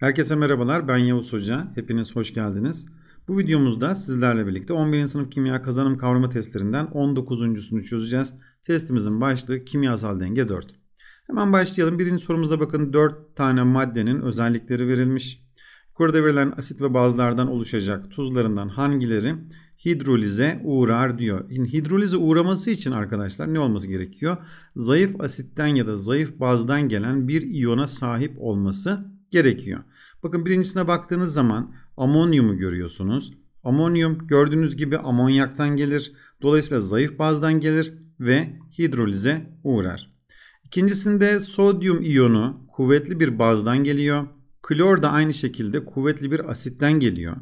Herkese merhabalar ben Yavuz Hoca. Hepiniz hoş geldiniz. Bu videomuzda sizlerle birlikte 11. sınıf kimya kazanım kavrama testlerinden 19.sunu çözeceğiz. Testimizin başlığı kimyasal denge 4. Hemen başlayalım. Birinci sorumuza bakın 4 tane maddenin özellikleri verilmiş. Yukarıda verilen asit ve bazlardan oluşacak tuzlarından hangileri hidrolize uğrar diyor. Şimdi hidrolize uğraması için arkadaşlar ne olması gerekiyor? Zayıf asitten ya da zayıf bazdan gelen bir iyona sahip olması gerekiyor. Bakın birincisine baktığınız zaman amonyumu görüyorsunuz. Amonyum gördüğünüz gibi amonyaktan gelir. Dolayısıyla zayıf bazdan gelir ve hidrolize uğrar. İkincisinde sodyum iyonu kuvvetli bir bazdan geliyor. Klor da aynı şekilde kuvvetli bir asitten geliyor.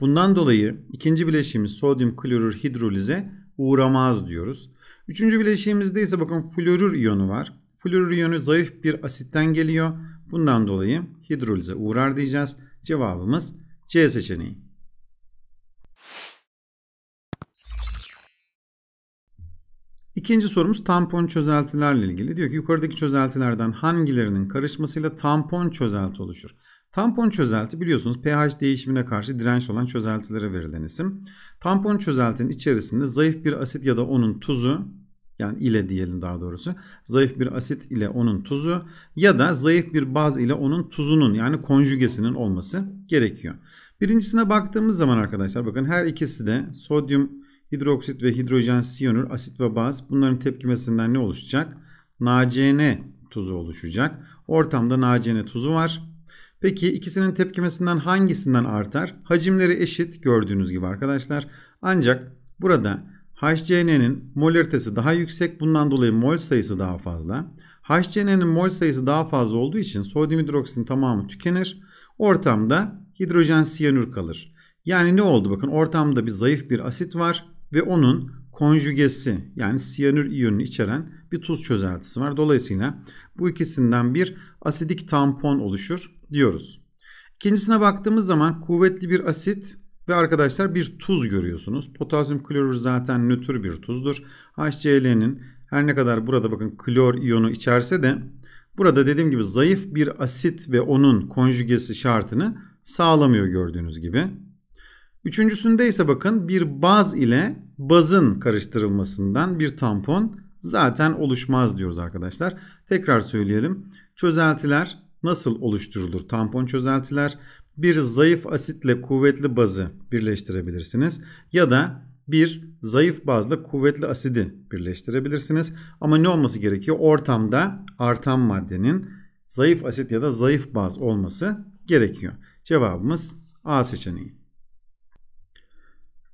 Bundan dolayı ikinci bileşiğimiz sodyum klorür hidrolize uğramaz diyoruz. Üçüncü bileşiğimizde ise bakın florür iyonu var. Florür iyonu zayıf bir asitten geliyor. Bundan dolayı hidrolize uğrar diyeceğiz. Cevabımız C seçeneği. İkinci sorumuz tampon çözeltilerle ilgili. Diyor ki yukarıdaki çözeltilerden hangilerinin karışmasıyla tampon çözelti oluşur? Tampon çözelti biliyorsunuz pH değişimine karşı direnç olan çözeltilere verilen isim. Tampon çözeltinin içerisinde zayıf bir asit ya da onun tuzu yani ile diyelim daha doğrusu zayıf bir asit ile onun tuzu ya da zayıf bir baz ile onun tuzunun yani konjügesinin olması gerekiyor. Birincisine baktığımız zaman arkadaşlar bakın her ikisi de sodyum hidroksit ve hidrojen siyanür asit ve baz bunların tepkimesinden ne oluşacak? NaCN tuzu oluşacak. Ortamda NaCN tuzu var. Peki ikisinin tepkimesinden hangisinden artar? Hacimleri eşit gördüğünüz gibi arkadaşlar. Ancak burada HCN'nin moleritesi daha yüksek. Bundan dolayı mol sayısı daha fazla. HCN'nin mol sayısı daha fazla olduğu için sodyum hidroksin tamamı tükenir. Ortamda hidrojen siyanür kalır. Yani ne oldu? Bakın ortamda bir zayıf bir asit var ve onun konjugesi yani siyanür iyonunu içeren bir tuz çözeltisi var. Dolayısıyla bu ikisinden bir asidik tampon oluşur diyoruz. İkincisine baktığımız zaman kuvvetli bir asit ve arkadaşlar bir tuz görüyorsunuz. Potasyum klorür zaten nötr bir tuzdur. HCl'nin her ne kadar burada bakın klor iyonu içerse de burada dediğim gibi zayıf bir asit ve onun konjugesi şartını sağlamıyor gördüğünüz gibi. Üçüncüsünde ise bakın bir baz ile bazın karıştırılmasından bir tampon zaten oluşmaz diyoruz arkadaşlar. Tekrar söyleyelim. Çözeltiler nasıl oluşturulur? Tampon çözeltiler bir zayıf asitle kuvvetli bazı birleştirebilirsiniz ya da bir zayıf bazla kuvvetli asidi birleştirebilirsiniz. Ama ne olması gerekiyor? Ortamda artan maddenin zayıf asit ya da zayıf baz olması gerekiyor. Cevabımız A seçeneği.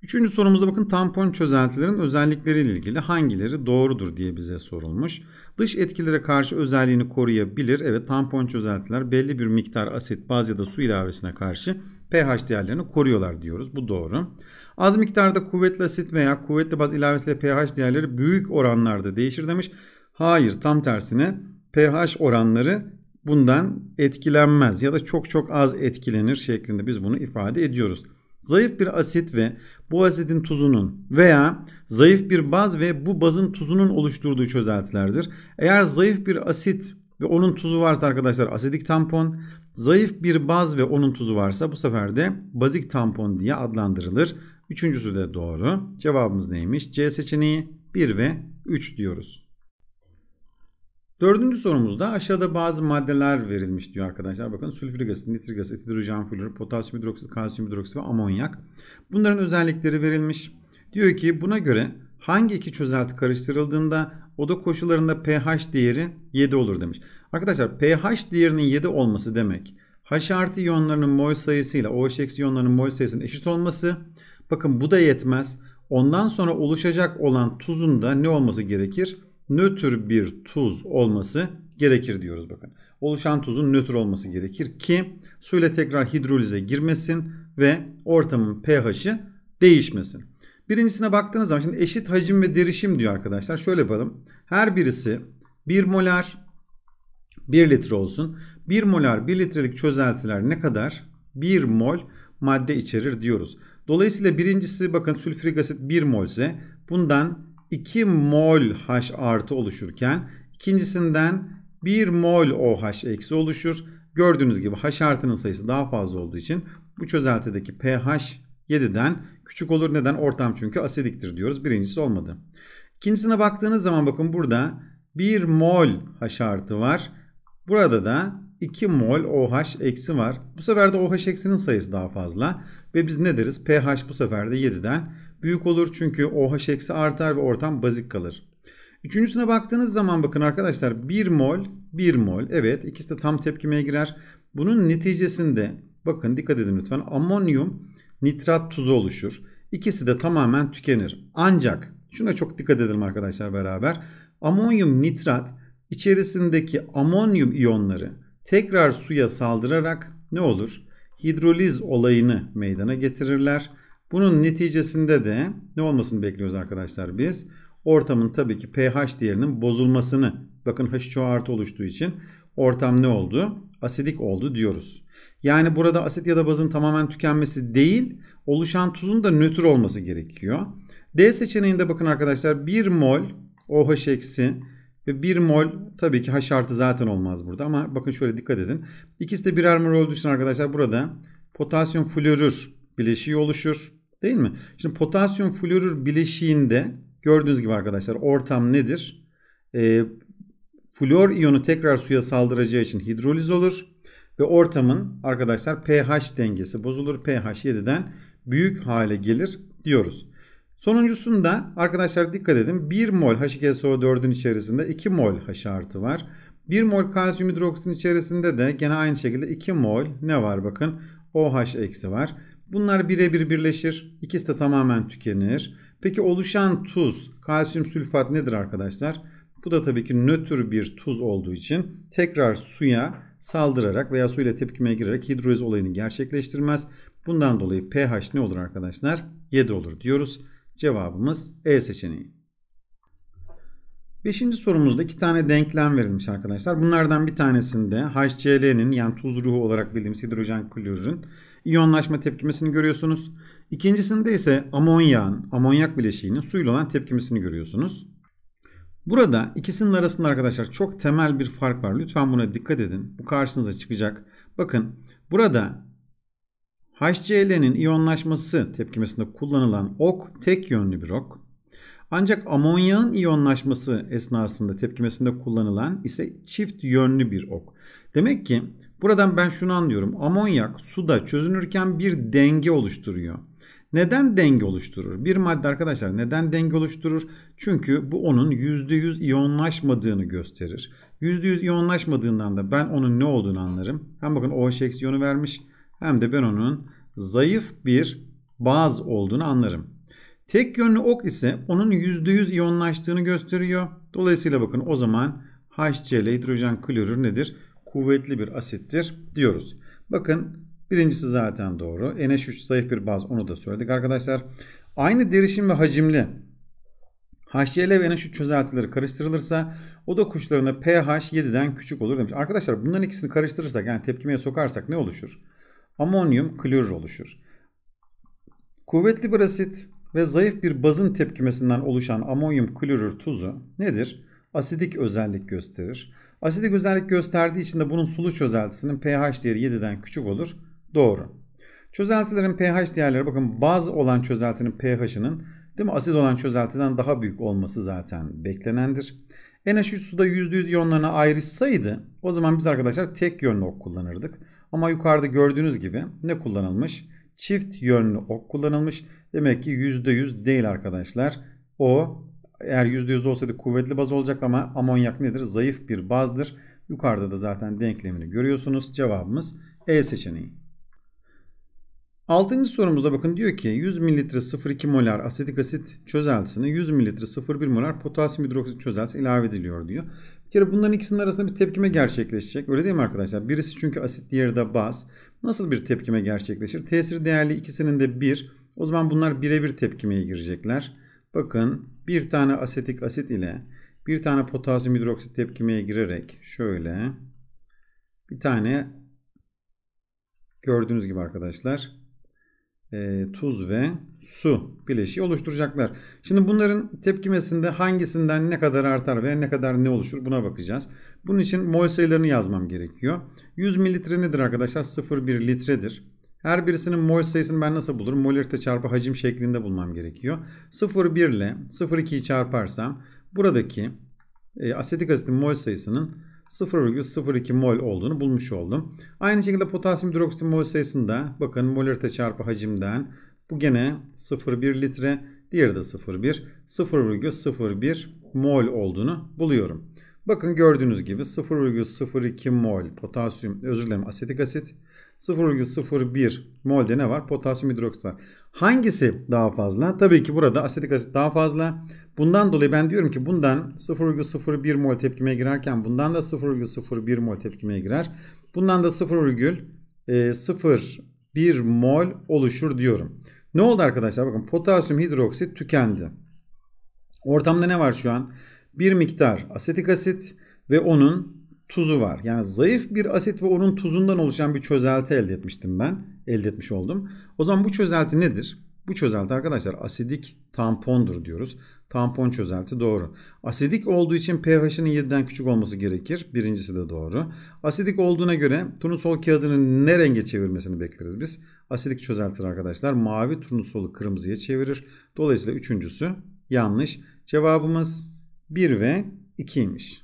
Üçüncü sorumuzda bakın tampon çözeltilerin özellikleriyle ilgili hangileri doğrudur diye bize sorulmuş. Dış etkilere karşı özelliğini koruyabilir. Evet tampon çözeltiler belli bir miktar asit, baz ya da su ilavesine karşı pH değerlerini koruyorlar diyoruz. Bu doğru. Az miktarda kuvvetli asit veya kuvvetli baz ilavesiyle pH değerleri büyük oranlarda değişir demiş. Hayır tam tersine pH oranları bundan etkilenmez ya da çok çok az etkilenir şeklinde biz bunu ifade ediyoruz. Zayıf bir asit ve bu asidin tuzunun veya zayıf bir baz ve bu bazın tuzunun oluşturduğu çözeltilerdir. Eğer zayıf bir asit ve onun tuzu varsa arkadaşlar asidik tampon, zayıf bir baz ve onun tuzu varsa bu sefer de bazik tampon diye adlandırılır. Üçüncüsü de doğru. Cevabımız neymiş? C seçeneği 1 ve 3 diyoruz. Dördüncü sorumuzda aşağıda bazı maddeler verilmiş diyor arkadaşlar. Bakın sülfürik asit, nitrik asit, hidrojen florür, potasyum hidroksit, kalsiyum hidroksit ve amonyak. Bunların özellikleri verilmiş. Diyor ki buna göre hangi iki çözelti karıştırıldığında oda koşullarında pH değeri 7 olur demiş. Arkadaşlar pH değerinin 7 olması demek H artı iyonlarının mol sayısıyla OH eksi iyonlarının mol sayısının eşit olması. Bakın bu da yetmez. Ondan sonra oluşacak olan tuzun da ne olması gerekir? nötr bir tuz olması gerekir diyoruz bakın. Oluşan tuzun nötr olması gerekir ki su ile tekrar hidrolize girmesin ve ortamın pH'i değişmesin. Birincisine baktığınız zaman şimdi eşit hacim ve derişim diyor arkadaşlar. Şöyle yapalım. Her birisi 1 molar 1 litre olsun. 1 molar 1 litrelik çözeltiler ne kadar? 1 mol madde içerir diyoruz. Dolayısıyla birincisi bakın sülfürik asit 1 mol ise bundan 2 mol H artı oluşurken ikincisinden 1 mol OH eksi oluşur. Gördüğünüz gibi H artının sayısı daha fazla olduğu için bu çözeltideki pH 7'den küçük olur. Neden? Ortam çünkü asidiktir diyoruz. Birincisi olmadı. İkincisine baktığınız zaman bakın burada 1 mol H artı var. Burada da 2 mol OH eksi var. Bu sefer de OH eksinin sayısı daha fazla. Ve biz ne deriz? pH bu sefer de 7'den büyük olur çünkü OH eksi artar ve ortam bazik kalır. Üçüncüsüne baktığınız zaman bakın arkadaşlar 1 mol 1 mol evet ikisi de tam tepkimeye girer. Bunun neticesinde bakın dikkat edin lütfen amonyum nitrat tuzu oluşur. İkisi de tamamen tükenir. Ancak şuna çok dikkat edelim arkadaşlar beraber. Amonyum nitrat içerisindeki amonyum iyonları tekrar suya saldırarak ne olur? Hidroliz olayını meydana getirirler bunun neticesinde de ne olmasını bekliyoruz arkadaşlar biz? Ortamın tabii ki pH değerinin bozulmasını. Bakın h 2 artı oluştuğu için ortam ne oldu? Asidik oldu diyoruz. Yani burada asit ya da bazın tamamen tükenmesi değil, oluşan tuzun da nötr olması gerekiyor. D seçeneğinde bakın arkadaşlar 1 mol OH eksi ve 1 mol tabii ki H artı zaten olmaz burada ama bakın şöyle dikkat edin. İkisi de birer mol olduğu için arkadaşlar burada potasyum florür bileşiği oluşur. Değil mi? Şimdi potasyum florür bileşiğinde gördüğünüz gibi arkadaşlar ortam nedir? E, ee, flor iyonu tekrar suya saldıracağı için hidroliz olur. Ve ortamın arkadaşlar pH dengesi bozulur. pH 7'den büyük hale gelir diyoruz. Sonuncusunda arkadaşlar dikkat edin 1 mol H2SO4'ün içerisinde 2 mol H artı var. 1 mol kalsiyum hidroksitin içerisinde de gene aynı şekilde 2 mol ne var bakın OH eksi var. Bunlar birebir birleşir. İkisi de tamamen tükenir. Peki oluşan tuz kalsiyum sülfat nedir arkadaşlar? Bu da tabii ki nötr bir tuz olduğu için tekrar suya saldırarak veya suyla tepkimeye girerek hidroliz olayını gerçekleştirmez. Bundan dolayı pH ne olur arkadaşlar? 7 olur diyoruz. Cevabımız E seçeneği. Beşinci sorumuzda iki tane denklem verilmiş arkadaşlar. Bunlardan bir tanesinde HCl'nin yani tuz ruhu olarak bildiğimiz hidrojen klorürün iyonlaşma tepkimesini görüyorsunuz. İkincisinde ise amonyağın, amonyak bileşiğinin suyla olan tepkimesini görüyorsunuz. Burada ikisinin arasında arkadaşlar çok temel bir fark var. Lütfen buna dikkat edin. Bu karşınıza çıkacak. Bakın burada HCl'nin iyonlaşması tepkimesinde kullanılan ok tek yönlü bir ok. Ancak amonyağın iyonlaşması esnasında tepkimesinde kullanılan ise çift yönlü bir ok. Demek ki buradan ben şunu anlıyorum. Amonyak suda çözünürken bir denge oluşturuyor. Neden denge oluşturur? Bir madde arkadaşlar neden denge oluşturur? Çünkü bu onun %100 iyonlaşmadığını gösterir. %100 iyonlaşmadığından da ben onun ne olduğunu anlarım. Hem bakın OH iyonu vermiş hem de ben onun zayıf bir baz olduğunu anlarım. Tek yönlü ok ise onun %100 iyonlaştığını gösteriyor. Dolayısıyla bakın o zaman HCl hidrojen klorür nedir? Kuvvetli bir asittir diyoruz. Bakın birincisi zaten doğru. NH3 zayıf bir baz onu da söyledik arkadaşlar. Aynı derişim ve hacimli HCl ve NH3 çözeltileri karıştırılırsa o da kuşlarına pH 7'den küçük olur demiş. Arkadaşlar bunların ikisini karıştırırsak yani tepkimeye sokarsak ne oluşur? Amonyum klorür oluşur. Kuvvetli bir asit ve zayıf bir bazın tepkimesinden oluşan amonyum klorür tuzu nedir? Asidik özellik gösterir. Asidik özellik gösterdiği için de bunun sulu çözeltisinin pH değeri 7'den küçük olur. Doğru. Çözeltilerin pH değerleri bakın baz olan çözeltinin pH'ının değil mi asit olan çözeltiden daha büyük olması zaten beklenendir. NH3 suda %100 iyonlarına ayrışsaydı o zaman biz arkadaşlar tek yönlü ok kullanırdık. Ama yukarıda gördüğünüz gibi ne kullanılmış? Çift yönlü ok kullanılmış Demek ki %100 değil arkadaşlar. O eğer %100 olsaydı kuvvetli baz olacak ama amonyak nedir? Zayıf bir bazdır. Yukarıda da zaten denklemini görüyorsunuz. Cevabımız E seçeneği. Altıncı sorumuzda bakın diyor ki 100 ml 0,2 molar asetik asit çözeltisine 100 ml 0,1 molar potasyum hidroksit çözeltisi ilave ediliyor diyor. Bir kere bunların ikisinin arasında bir tepkime gerçekleşecek. Öyle değil mi arkadaşlar? Birisi çünkü asit diğeri de baz. Nasıl bir tepkime gerçekleşir? Tesir değerli ikisinin de 1 o zaman bunlar birebir tepkimeye girecekler. Bakın bir tane asetik asit ile bir tane potasyum hidroksit tepkimeye girerek şöyle bir tane gördüğünüz gibi arkadaşlar e, tuz ve su bileşiği oluşturacaklar. Şimdi bunların tepkimesinde hangisinden ne kadar artar ve ne kadar ne oluşur buna bakacağız. Bunun için mol sayılarını yazmam gerekiyor. 100 mililitre nedir arkadaşlar? 0,1 litredir. Her birisinin mol sayısını ben nasıl bulurum? Molarite çarpı hacim şeklinde bulmam gerekiyor. 0,1 ile 0,2'yi çarparsam buradaki e, asetik asitin mol sayısının 0,02 mol olduğunu bulmuş oldum. Aynı şekilde potasyum hidroksitin mol sayısında bakın molarite çarpı hacimden bu gene 0,1 litre diğeri de 0,1 0,01 mol olduğunu buluyorum. Bakın gördüğünüz gibi 0,02 mol potasyum özür dilerim asetik asit 0,01 molde ne var? Potasyum hidroksit var. Hangisi daha fazla? Tabii ki burada asetik asit daha fazla. Bundan dolayı ben diyorum ki bundan 0,01 mol tepkimeye girerken bundan da 0,01 mol tepkimeye girer. Bundan da 0,01 mol oluşur diyorum. Ne oldu arkadaşlar? Bakın potasyum hidroksit tükendi. Ortamda ne var şu an? Bir miktar asetik asit ve onun tuzu var. Yani zayıf bir asit ve onun tuzundan oluşan bir çözelti elde etmiştim ben. Elde etmiş oldum. O zaman bu çözelti nedir? Bu çözelti arkadaşlar asidik tampondur diyoruz. Tampon çözelti doğru. Asidik olduğu için pH'inin 7'den küçük olması gerekir. Birincisi de doğru. Asidik olduğuna göre turnusol kağıdının ne renge çevirmesini bekleriz biz? Asidik çözeltir arkadaşlar. Mavi turnusolu kırmızıya çevirir. Dolayısıyla üçüncüsü yanlış. Cevabımız 1 ve 2'ymiş.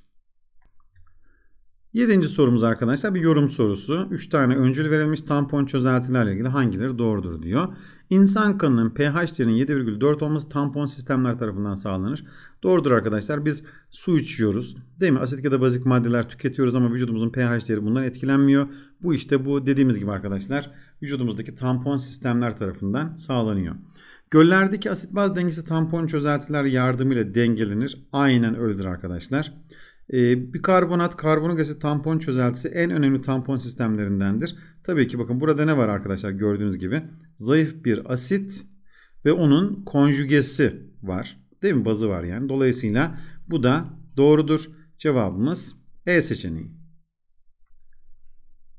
Yedinci sorumuz arkadaşlar bir yorum sorusu. Üç tane öncül verilmiş tampon çözeltilerle ilgili hangileri doğrudur diyor. İnsan kanının pH değerinin 7,4 olması tampon sistemler tarafından sağlanır. Doğrudur arkadaşlar biz su içiyoruz değil mi? Asitik ya da bazik maddeler tüketiyoruz ama vücudumuzun pH değeri bundan etkilenmiyor. Bu işte bu dediğimiz gibi arkadaşlar vücudumuzdaki tampon sistemler tarafından sağlanıyor. Göllerdeki asit baz dengesi tampon çözeltiler yardımıyla dengelenir. Aynen öyledir arkadaşlar. Arkadaşlar. E, ee, bikarbonat, karbonik asit tampon çözeltisi en önemli tampon sistemlerindendir. Tabii ki bakın burada ne var arkadaşlar gördüğünüz gibi. Zayıf bir asit ve onun konjugesi var. Değil mi? Bazı var yani. Dolayısıyla bu da doğrudur. Cevabımız E seçeneği.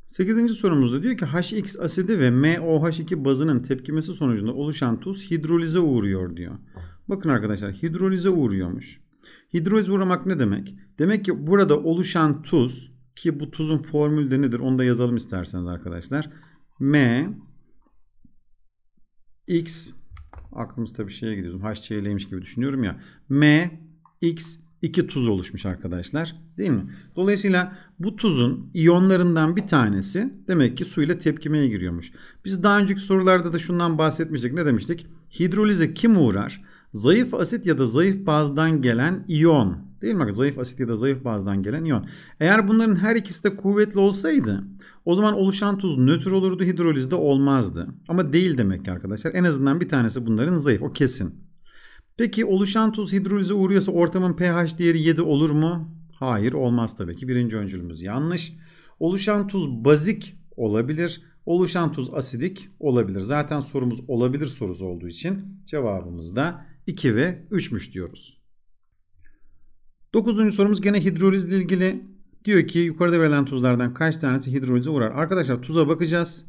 8. sorumuzda diyor ki HX asidi ve MOH2 bazının tepkimesi sonucunda oluşan tuz hidrolize uğruyor diyor. Bakın arkadaşlar hidrolize uğruyormuş. Hidroliz uğramak ne demek? Demek ki burada oluşan tuz ki bu tuzun formülü de nedir onu da yazalım isterseniz arkadaşlar. M X aklımızda bir şeye gidiyoruz. HCl'ymiş gibi düşünüyorum ya. M X 2 tuz oluşmuş arkadaşlar. Değil mi? Dolayısıyla bu tuzun iyonlarından bir tanesi demek ki suyla tepkimeye giriyormuş. Biz daha önceki sorularda da şundan bahsetmiştik. Ne demiştik? Hidrolize kim uğrar? Zayıf asit ya da zayıf bazdan gelen iyon Değil mi? Bak zayıf asit ya da zayıf bazdan gelen iyon. Eğer bunların her ikisi de kuvvetli olsaydı o zaman oluşan tuz nötr olurdu hidrolizde olmazdı. Ama değil demek ki arkadaşlar. En azından bir tanesi bunların zayıf. O kesin. Peki oluşan tuz hidrolize uğruyorsa ortamın pH değeri 7 olur mu? Hayır olmaz tabii ki. Birinci öncülümüz yanlış. Oluşan tuz bazik olabilir. Oluşan tuz asidik olabilir. Zaten sorumuz olabilir sorusu olduğu için cevabımız da 2 ve 3'müş diyoruz. 9. sorumuz gene hidrolizle ilgili. Diyor ki yukarıda verilen tuzlardan kaç tanesi hidrolize uğrar? Arkadaşlar tuza bakacağız.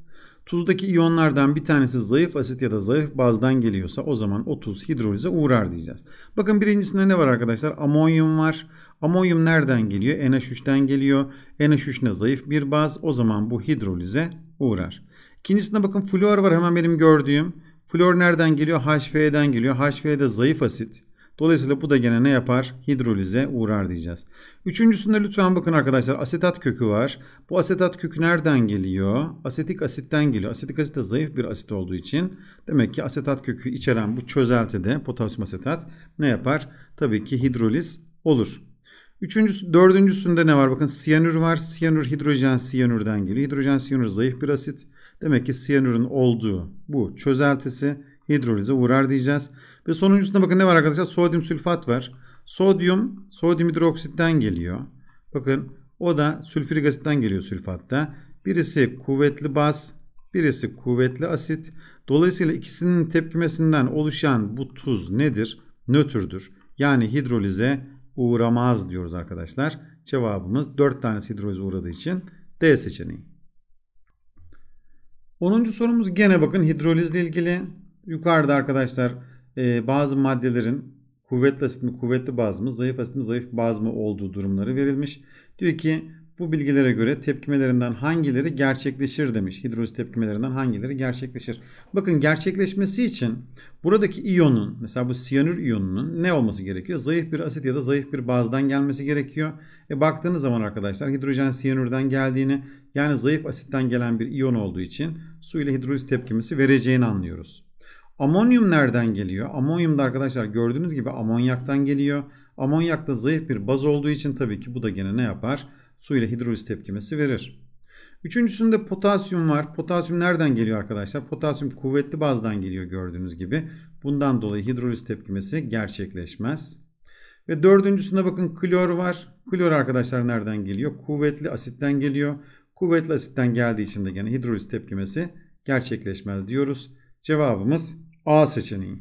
Tuzdaki iyonlardan bir tanesi zayıf asit ya da zayıf bazdan geliyorsa o zaman o tuz hidrolize uğrar diyeceğiz. Bakın birincisinde ne var arkadaşlar? Amonyum var. Amonyum nereden geliyor? NH3'ten geliyor. NH3 ne zayıf bir baz. O zaman bu hidrolize uğrar. İkincisinde bakın fluor var hemen benim gördüğüm. Flor nereden geliyor? HF'den geliyor. HF de zayıf asit. Dolayısıyla bu da gene ne yapar? Hidrolize uğrar diyeceğiz. Üçüncüsünde lütfen bakın arkadaşlar asetat kökü var. Bu asetat kökü nereden geliyor? Asetik asitten geliyor. Asetik asit de zayıf bir asit olduğu için demek ki asetat kökü içeren bu çözeltide potasyum asetat ne yapar? Tabii ki hidroliz olur. Üçüncüsü, dördüncüsünde ne var? Bakın siyanür var. Siyanür hidrojen siyanürden geliyor. Hidrojen siyanür zayıf bir asit. Demek ki siyanürün olduğu bu çözeltisi hidrolize uğrar diyeceğiz. Ve sonuncusunda bakın ne var arkadaşlar? Sodyum sülfat var. Sodyum, sodyum hidroksitten geliyor. Bakın o da sülfürik asitten geliyor sülfatta. Birisi kuvvetli baz, birisi kuvvetli asit. Dolayısıyla ikisinin tepkimesinden oluşan bu tuz nedir? Nötrdür. Yani hidrolize uğramaz diyoruz arkadaşlar. Cevabımız 4 tanesi hidrolize uğradığı için D seçeneği. 10. sorumuz gene bakın hidrolizle ilgili. Yukarıda arkadaşlar e, bazı maddelerin kuvvetli asit mi kuvvetli baz mı, zayıf asit mi zayıf baz mı olduğu durumları verilmiş. Diyor ki bu bilgilere göre tepkimelerinden hangileri gerçekleşir demiş. Hidroliz tepkimelerinden hangileri gerçekleşir. Bakın gerçekleşmesi için buradaki iyonun mesela bu siyanür iyonunun ne olması gerekiyor? Zayıf bir asit ya da zayıf bir bazdan gelmesi gerekiyor. E baktığınız zaman arkadaşlar hidrojen siyanürden geldiğini yani zayıf asitten gelen bir iyon olduğu için su ile hidroliz tepkimesi vereceğini anlıyoruz. Amonyum nereden geliyor? Amonyum da arkadaşlar gördüğünüz gibi amonyaktan geliyor. Amonyak da zayıf bir baz olduğu için tabii ki bu da gene ne yapar? su ile hidroliz tepkimesi verir. Üçüncüsünde potasyum var. Potasyum nereden geliyor arkadaşlar? Potasyum kuvvetli bazdan geliyor gördüğünüz gibi. Bundan dolayı hidroliz tepkimesi gerçekleşmez. Ve dördüncüsünde bakın klor var. Klor arkadaşlar nereden geliyor? Kuvvetli asitten geliyor. Kuvvetli asitten geldiği için de gene hidroliz tepkimesi gerçekleşmez diyoruz. Cevabımız A seçeneği.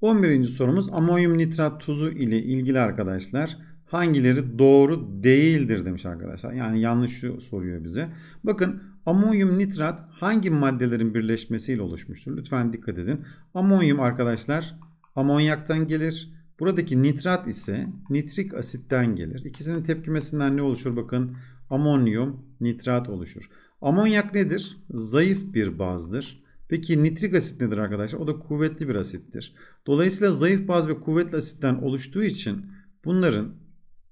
11. sorumuz amonyum nitrat tuzu ile ilgili arkadaşlar hangileri doğru değildir demiş arkadaşlar. Yani yanlışı soruyor bize. Bakın amonyum nitrat hangi maddelerin birleşmesiyle oluşmuştur? Lütfen dikkat edin. Amonyum arkadaşlar amonyaktan gelir. Buradaki nitrat ise nitrik asitten gelir. İkisinin tepkimesinden ne oluşur? Bakın amonyum nitrat oluşur. Amonyak nedir? Zayıf bir bazdır. Peki nitrik asit nedir arkadaşlar? O da kuvvetli bir asittir. Dolayısıyla zayıf baz ve kuvvetli asitten oluştuğu için bunların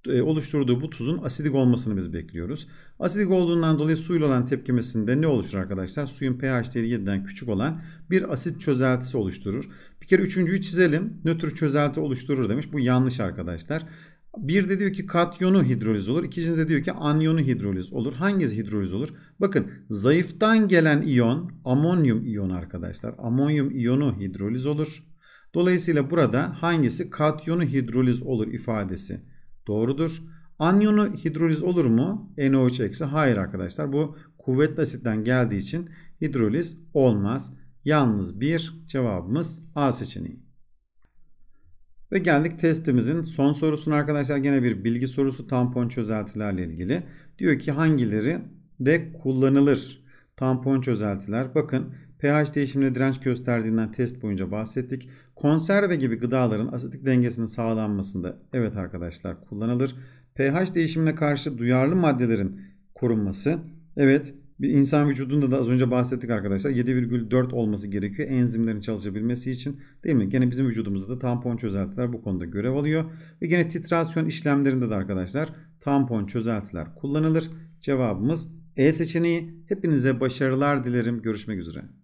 e, oluşturduğu bu tuzun asidik olmasını biz bekliyoruz. Asidik olduğundan dolayı suyla olan tepkimesinde ne oluşur arkadaşlar? Suyun pH değeri 7'den küçük olan bir asit çözeltisi oluşturur. Bir kere üçüncüyü çizelim. Nötr çözelti oluşturur demiş. Bu yanlış arkadaşlar. Bir de diyor ki katyonu hidroliz olur. İkincisi de diyor ki anyonu hidroliz olur. Hangisi hidroliz olur? Bakın zayıftan gelen iyon amonyum iyon arkadaşlar. Amonyum iyonu hidroliz olur. Dolayısıyla burada hangisi katyonu hidroliz olur ifadesi Doğrudur. Anyonu hidroliz olur mu? NO3 eksi. Hayır arkadaşlar. Bu kuvvetli asitten geldiği için hidroliz olmaz. Yalnız bir cevabımız A seçeneği. Ve geldik testimizin son sorusuna arkadaşlar. Gene bir bilgi sorusu tampon çözeltilerle ilgili. Diyor ki hangileri de kullanılır? Tampon çözeltiler. Bakın pH değişimine direnç gösterdiğinden test boyunca bahsettik. Konserve gibi gıdaların asitik dengesinin sağlanmasında evet arkadaşlar kullanılır. pH değişimine karşı duyarlı maddelerin korunması. Evet bir insan vücudunda da az önce bahsettik arkadaşlar 7,4 olması gerekiyor enzimlerin çalışabilmesi için değil mi? Gene bizim vücudumuzda da tampon çözeltiler bu konuda görev alıyor. Ve gene titrasyon işlemlerinde de arkadaşlar tampon çözeltiler kullanılır. Cevabımız E seçeneği. Hepinize başarılar dilerim. Görüşmek üzere.